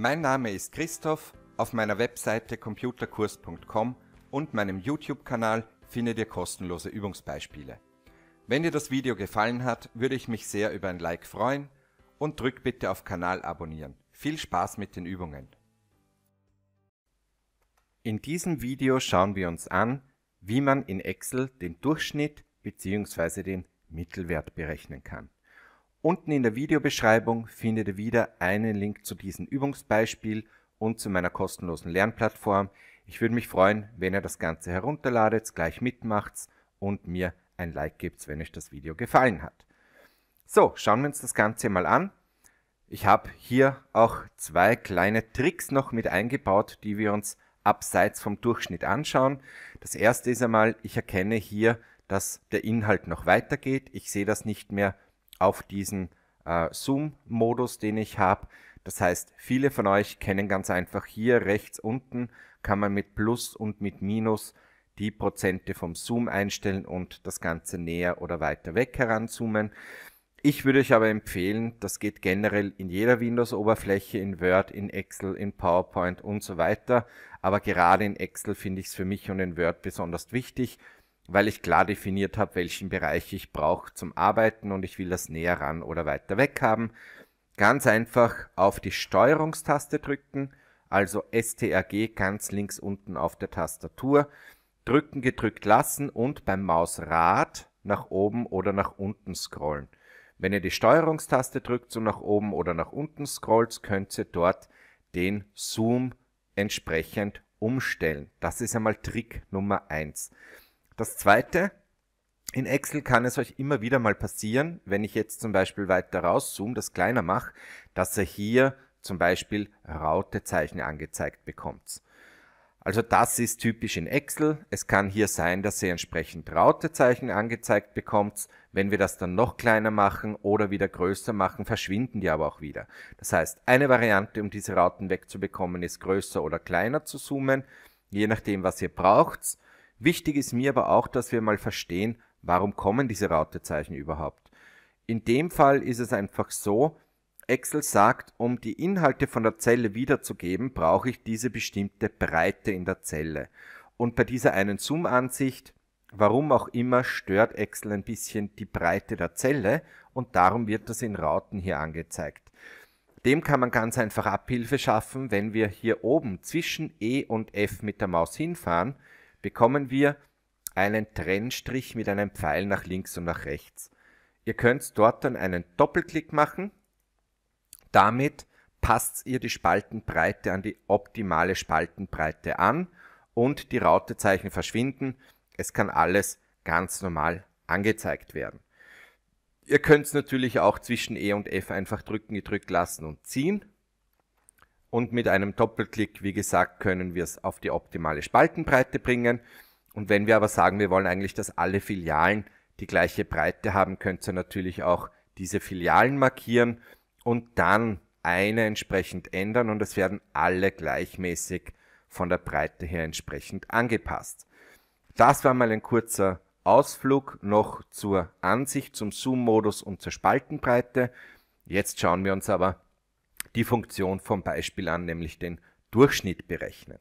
Mein Name ist Christoph, auf meiner Webseite computerkurs.com und meinem YouTube-Kanal findet ihr kostenlose Übungsbeispiele. Wenn dir das Video gefallen hat, würde ich mich sehr über ein Like freuen und drück bitte auf Kanal abonnieren. Viel Spaß mit den Übungen! In diesem Video schauen wir uns an, wie man in Excel den Durchschnitt bzw. den Mittelwert berechnen kann. Unten in der Videobeschreibung findet ihr wieder einen Link zu diesem Übungsbeispiel und zu meiner kostenlosen Lernplattform. Ich würde mich freuen, wenn ihr das Ganze herunterladet, gleich mitmacht und mir ein Like gebt, wenn euch das Video gefallen hat. So, schauen wir uns das Ganze mal an. Ich habe hier auch zwei kleine Tricks noch mit eingebaut, die wir uns abseits vom Durchschnitt anschauen. Das erste ist einmal, ich erkenne hier, dass der Inhalt noch weitergeht. Ich sehe das nicht mehr auf diesen äh, Zoom-Modus, den ich habe. Das heißt, viele von euch kennen ganz einfach hier rechts unten kann man mit Plus und mit Minus die Prozente vom Zoom einstellen und das Ganze näher oder weiter weg heranzoomen. Ich würde euch aber empfehlen, das geht generell in jeder Windows-Oberfläche, in Word, in Excel, in PowerPoint und so weiter. Aber gerade in Excel finde ich es für mich und in Word besonders wichtig, weil ich klar definiert habe, welchen Bereich ich brauche zum Arbeiten und ich will das näher ran oder weiter weg haben. Ganz einfach auf die Steuerungstaste drücken, also STRG ganz links unten auf der Tastatur, drücken gedrückt lassen und beim Mausrad nach oben oder nach unten scrollen. Wenn ihr die Steuerungstaste drückt, so nach oben oder nach unten scrollt, könnt ihr dort den Zoom entsprechend umstellen. Das ist einmal Trick Nummer eins. Das zweite, in Excel kann es euch immer wieder mal passieren, wenn ich jetzt zum Beispiel weiter rauszoome, das kleiner mache, dass ihr hier zum Beispiel Rautezeichen angezeigt bekommt. Also das ist typisch in Excel. Es kann hier sein, dass ihr entsprechend Rautezeichen angezeigt bekommt. Wenn wir das dann noch kleiner machen oder wieder größer machen, verschwinden die aber auch wieder. Das heißt, eine Variante, um diese Rauten wegzubekommen, ist größer oder kleiner zu zoomen, je nachdem, was ihr braucht. Wichtig ist mir aber auch, dass wir mal verstehen, warum kommen diese Rautezeichen überhaupt. In dem Fall ist es einfach so, Excel sagt, um die Inhalte von der Zelle wiederzugeben, brauche ich diese bestimmte Breite in der Zelle. Und bei dieser einen Zoom-Ansicht, warum auch immer, stört Excel ein bisschen die Breite der Zelle und darum wird das in Rauten hier angezeigt. Dem kann man ganz einfach Abhilfe schaffen, wenn wir hier oben zwischen E und F mit der Maus hinfahren, bekommen wir einen Trennstrich mit einem Pfeil nach links und nach rechts. Ihr könnt dort dann einen Doppelklick machen. Damit passt ihr die Spaltenbreite an die optimale Spaltenbreite an und die Rautezeichen verschwinden. Es kann alles ganz normal angezeigt werden. Ihr könnt es natürlich auch zwischen E und F einfach drücken, gedrückt lassen und ziehen und mit einem Doppelklick, wie gesagt, können wir es auf die optimale Spaltenbreite bringen. Und wenn wir aber sagen, wir wollen eigentlich, dass alle Filialen die gleiche Breite haben, könnt ihr natürlich auch diese Filialen markieren und dann eine entsprechend ändern und es werden alle gleichmäßig von der Breite her entsprechend angepasst. Das war mal ein kurzer Ausflug noch zur Ansicht, zum Zoom-Modus und zur Spaltenbreite. Jetzt schauen wir uns aber die Funktion vom Beispiel an, nämlich den Durchschnitt berechnen.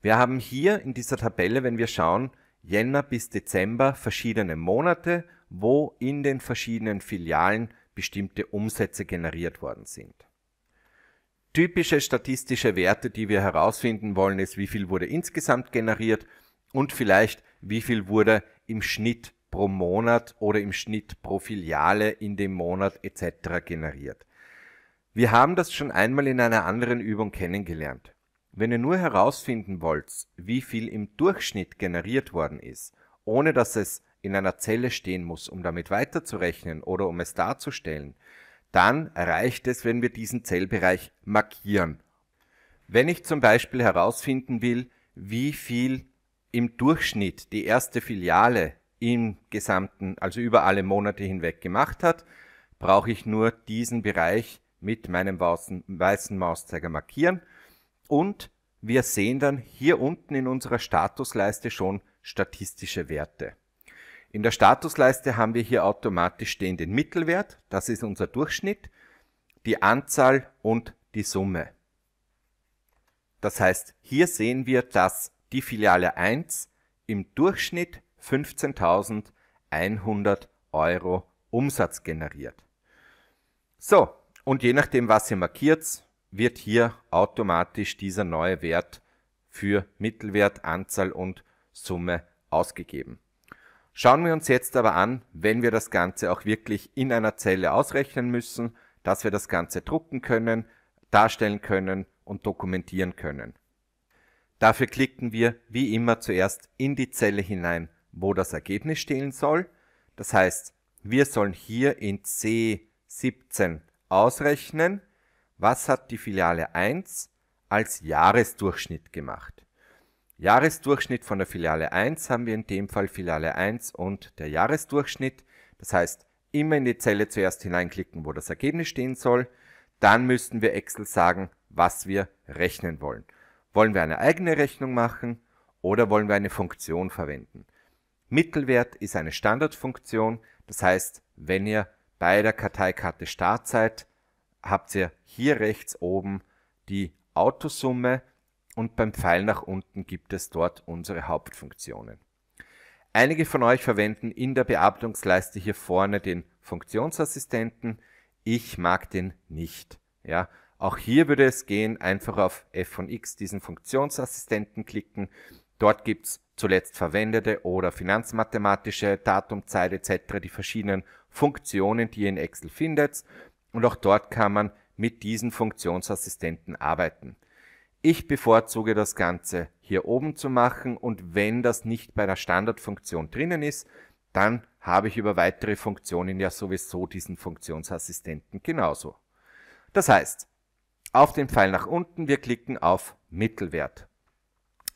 Wir haben hier in dieser Tabelle, wenn wir schauen, Jänner bis Dezember verschiedene Monate, wo in den verschiedenen Filialen bestimmte Umsätze generiert worden sind. Typische statistische Werte, die wir herausfinden wollen, ist, wie viel wurde insgesamt generiert und vielleicht, wie viel wurde im Schnitt pro Monat oder im Schnitt pro Filiale in dem Monat etc. generiert. Wir haben das schon einmal in einer anderen Übung kennengelernt. Wenn ihr nur herausfinden wollt, wie viel im Durchschnitt generiert worden ist, ohne dass es in einer Zelle stehen muss, um damit weiterzurechnen oder um es darzustellen, dann reicht es, wenn wir diesen Zellbereich markieren. Wenn ich zum Beispiel herausfinden will, wie viel im Durchschnitt die erste Filiale im gesamten, also über alle Monate hinweg gemacht hat, brauche ich nur diesen Bereich mit meinem weißen, Mauszeiger markieren und wir sehen dann hier unten in unserer Statusleiste schon statistische Werte. In der Statusleiste haben wir hier automatisch stehen den Mittelwert, das ist unser Durchschnitt, die Anzahl und die Summe. Das heißt, hier sehen wir, dass die Filiale 1 im Durchschnitt 15.100 Euro Umsatz generiert. So, und je nachdem, was ihr markiert, wird hier automatisch dieser neue Wert für Mittelwert, Anzahl und Summe ausgegeben. Schauen wir uns jetzt aber an, wenn wir das Ganze auch wirklich in einer Zelle ausrechnen müssen, dass wir das Ganze drucken können, darstellen können und dokumentieren können. Dafür klicken wir wie immer zuerst in die Zelle hinein, wo das Ergebnis stehen soll. Das heißt, wir sollen hier in C17 ausrechnen, was hat die Filiale 1 als Jahresdurchschnitt gemacht. Jahresdurchschnitt von der Filiale 1 haben wir in dem Fall Filiale 1 und der Jahresdurchschnitt. Das heißt, immer in die Zelle zuerst hineinklicken, wo das Ergebnis stehen soll. Dann müssten wir Excel sagen, was wir rechnen wollen. Wollen wir eine eigene Rechnung machen oder wollen wir eine Funktion verwenden? Mittelwert ist eine Standardfunktion, das heißt, wenn ihr bei der Karteikarte Startzeit habt ihr hier rechts oben die Autosumme und beim Pfeil nach unten gibt es dort unsere Hauptfunktionen. Einige von euch verwenden in der Bearbeitungsleiste hier vorne den Funktionsassistenten. Ich mag den nicht. Ja, auch hier würde es gehen, einfach auf F von X diesen Funktionsassistenten klicken. Dort gibt es zuletzt verwendete oder finanzmathematische, Datum, Zeit etc., die verschiedenen Funktionen, die ihr in Excel findet. Und auch dort kann man mit diesen Funktionsassistenten arbeiten. Ich bevorzuge das Ganze hier oben zu machen und wenn das nicht bei der Standardfunktion drinnen ist, dann habe ich über weitere Funktionen ja sowieso diesen Funktionsassistenten genauso. Das heißt, auf den Pfeil nach unten, wir klicken auf Mittelwert.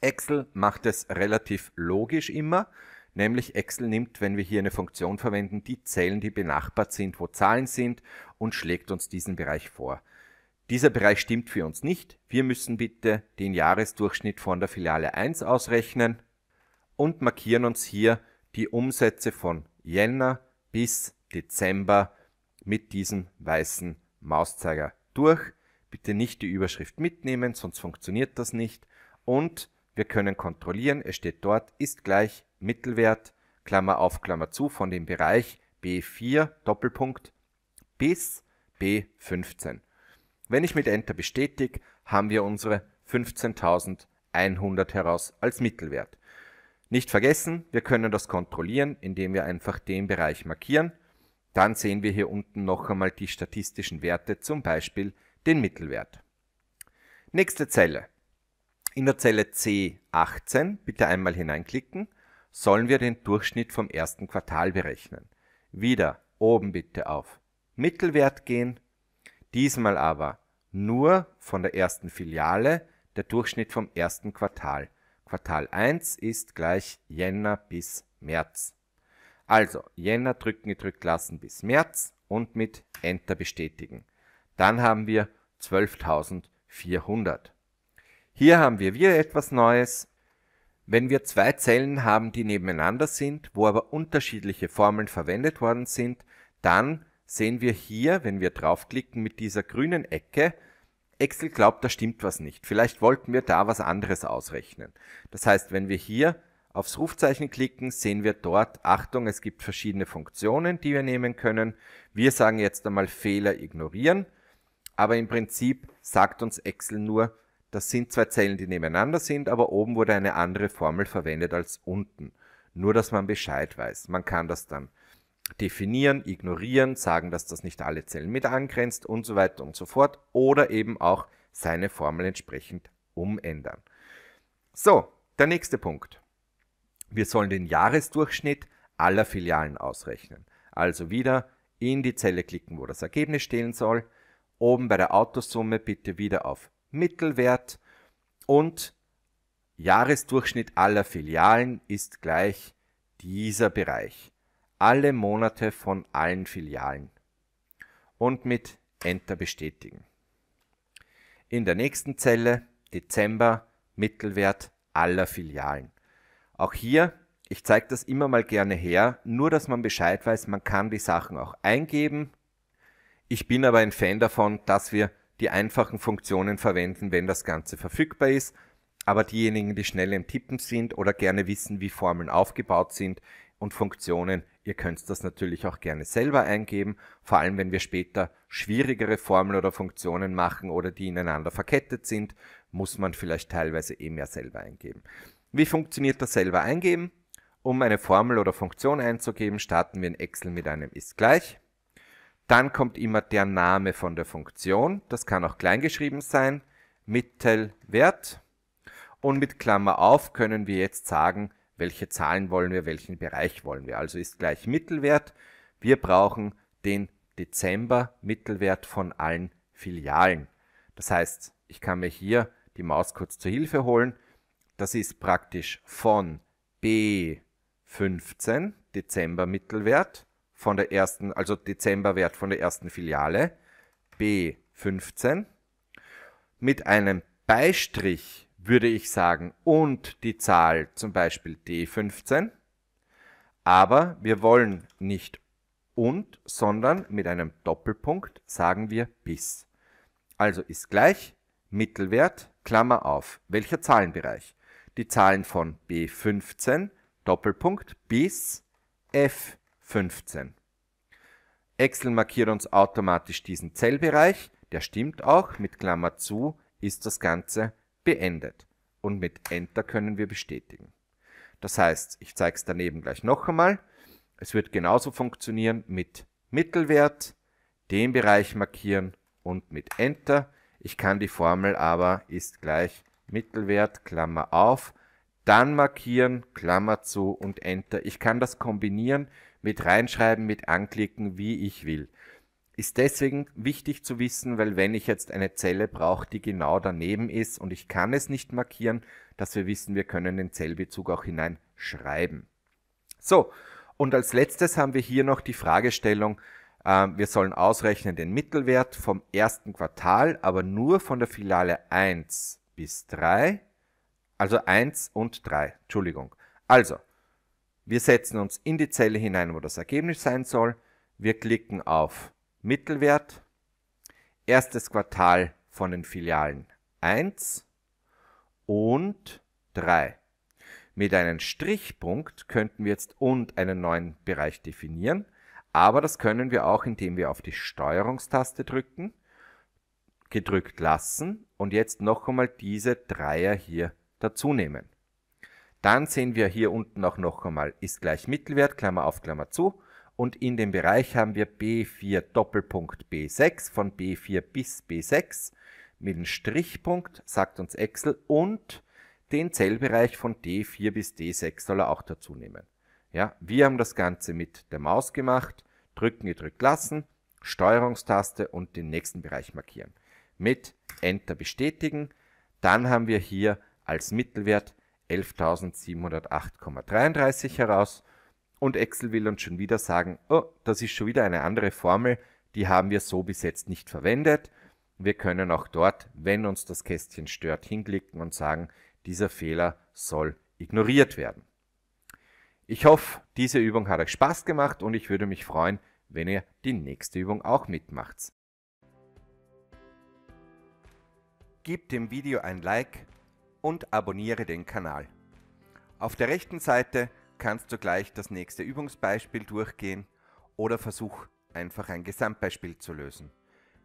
Excel macht es relativ logisch immer, nämlich Excel nimmt, wenn wir hier eine Funktion verwenden, die Zellen, die benachbart sind, wo Zahlen sind und schlägt uns diesen Bereich vor. Dieser Bereich stimmt für uns nicht. Wir müssen bitte den Jahresdurchschnitt von der Filiale 1 ausrechnen und markieren uns hier die Umsätze von Jänner bis Dezember mit diesem weißen Mauszeiger durch. Bitte nicht die Überschrift mitnehmen, sonst funktioniert das nicht. Und wir können kontrollieren, es steht dort, ist gleich Mittelwert, Klammer auf, Klammer zu, von dem Bereich B4, Doppelpunkt, bis B15. Wenn ich mit Enter bestätige, haben wir unsere 15.100 heraus als Mittelwert. Nicht vergessen, wir können das kontrollieren, indem wir einfach den Bereich markieren. Dann sehen wir hier unten noch einmal die statistischen Werte, zum Beispiel den Mittelwert. Nächste Zelle. In der Zelle C18, bitte einmal hineinklicken, sollen wir den Durchschnitt vom ersten Quartal berechnen. Wieder oben bitte auf Mittelwert gehen, diesmal aber nur von der ersten Filiale der Durchschnitt vom ersten Quartal. Quartal 1 ist gleich Jänner bis März. Also Jänner drücken gedrückt lassen bis März und mit Enter bestätigen. Dann haben wir 12.400. Hier haben wir wieder etwas Neues. Wenn wir zwei Zellen haben, die nebeneinander sind, wo aber unterschiedliche Formeln verwendet worden sind, dann sehen wir hier, wenn wir draufklicken mit dieser grünen Ecke, Excel glaubt, da stimmt was nicht. Vielleicht wollten wir da was anderes ausrechnen. Das heißt, wenn wir hier aufs Rufzeichen klicken, sehen wir dort, Achtung, es gibt verschiedene Funktionen, die wir nehmen können. Wir sagen jetzt einmal Fehler ignorieren, aber im Prinzip sagt uns Excel nur, das sind zwei Zellen, die nebeneinander sind, aber oben wurde eine andere Formel verwendet als unten. Nur, dass man Bescheid weiß. Man kann das dann definieren, ignorieren, sagen, dass das nicht alle Zellen mit angrenzt und so weiter und so fort oder eben auch seine Formel entsprechend umändern. So, der nächste Punkt. Wir sollen den Jahresdurchschnitt aller Filialen ausrechnen. Also wieder in die Zelle klicken, wo das Ergebnis stehen soll. Oben bei der Autosumme bitte wieder auf Mittelwert und Jahresdurchschnitt aller Filialen ist gleich dieser Bereich. Alle Monate von allen Filialen. Und mit Enter bestätigen. In der nächsten Zelle Dezember Mittelwert aller Filialen. Auch hier, ich zeige das immer mal gerne her, nur dass man Bescheid weiß, man kann die Sachen auch eingeben. Ich bin aber ein Fan davon, dass wir die einfachen Funktionen verwenden, wenn das Ganze verfügbar ist. Aber diejenigen, die schnell im Tippen sind oder gerne wissen, wie Formeln aufgebaut sind und Funktionen, ihr könnt das natürlich auch gerne selber eingeben, vor allem wenn wir später schwierigere Formeln oder Funktionen machen oder die ineinander verkettet sind, muss man vielleicht teilweise eh mehr selber eingeben. Wie funktioniert das selber eingeben? Um eine Formel oder Funktion einzugeben, starten wir in Excel mit einem ist gleich. Dann kommt immer der Name von der Funktion, das kann auch kleingeschrieben sein, Mittelwert. Und mit Klammer auf können wir jetzt sagen, welche Zahlen wollen wir, welchen Bereich wollen wir. Also ist gleich Mittelwert. Wir brauchen den Dezember-Mittelwert von allen Filialen. Das heißt, ich kann mir hier die Maus kurz zur Hilfe holen. Das ist praktisch von B15, Dezember-Mittelwert, von der ersten, also Dezemberwert von der ersten Filiale, B15. Mit einem Beistrich würde ich sagen und die Zahl zum Beispiel D15. Aber wir wollen nicht und, sondern mit einem Doppelpunkt sagen wir bis. Also ist gleich Mittelwert, Klammer auf, welcher Zahlenbereich? Die Zahlen von B15, Doppelpunkt bis F 15 15. Excel markiert uns automatisch diesen Zellbereich, der stimmt auch, mit Klammer zu ist das Ganze beendet. Und mit Enter können wir bestätigen. Das heißt, ich zeige es daneben gleich noch einmal. Es wird genauso funktionieren mit Mittelwert, den Bereich markieren und mit Enter. Ich kann die Formel aber ist gleich Mittelwert, Klammer auf, dann markieren, Klammer zu und Enter. Ich kann das kombinieren mit reinschreiben, mit anklicken, wie ich will. Ist deswegen wichtig zu wissen, weil wenn ich jetzt eine Zelle brauche, die genau daneben ist und ich kann es nicht markieren, dass wir wissen, wir können den Zellbezug auch hineinschreiben. So, und als letztes haben wir hier noch die Fragestellung, äh, wir sollen ausrechnen den Mittelwert vom ersten Quartal, aber nur von der Filiale 1 bis 3, also 1 und 3, Entschuldigung. Also, wir setzen uns in die Zelle hinein, wo das Ergebnis sein soll. Wir klicken auf Mittelwert, erstes Quartal von den Filialen 1 und 3. Mit einem Strichpunkt könnten wir jetzt und einen neuen Bereich definieren, aber das können wir auch, indem wir auf die Steuerungstaste drücken, gedrückt lassen und jetzt noch einmal diese Dreier hier dazu nehmen. Dann sehen wir hier unten auch noch einmal ist gleich Mittelwert, Klammer auf, Klammer zu. Und in dem Bereich haben wir B4 Doppelpunkt B6 von B4 bis B6 mit einem Strichpunkt, sagt uns Excel, und den Zellbereich von D4 bis D6 soll er auch dazu nehmen. Ja, wir haben das Ganze mit der Maus gemacht, drücken, gedrückt lassen, Steuerungstaste und den nächsten Bereich markieren. Mit Enter bestätigen. Dann haben wir hier als Mittelwert 11.708,33 heraus und Excel will uns schon wieder sagen, oh, das ist schon wieder eine andere Formel, die haben wir so bis jetzt nicht verwendet. Wir können auch dort, wenn uns das Kästchen stört, hinklicken und sagen, dieser Fehler soll ignoriert werden. Ich hoffe, diese Übung hat euch Spaß gemacht und ich würde mich freuen, wenn ihr die nächste Übung auch mitmacht. Gebt dem Video ein Like und abonniere den Kanal. Auf der rechten Seite kannst du gleich das nächste Übungsbeispiel durchgehen oder versuch einfach ein Gesamtbeispiel zu lösen.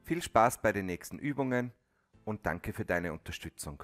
Viel Spaß bei den nächsten Übungen und danke für deine Unterstützung.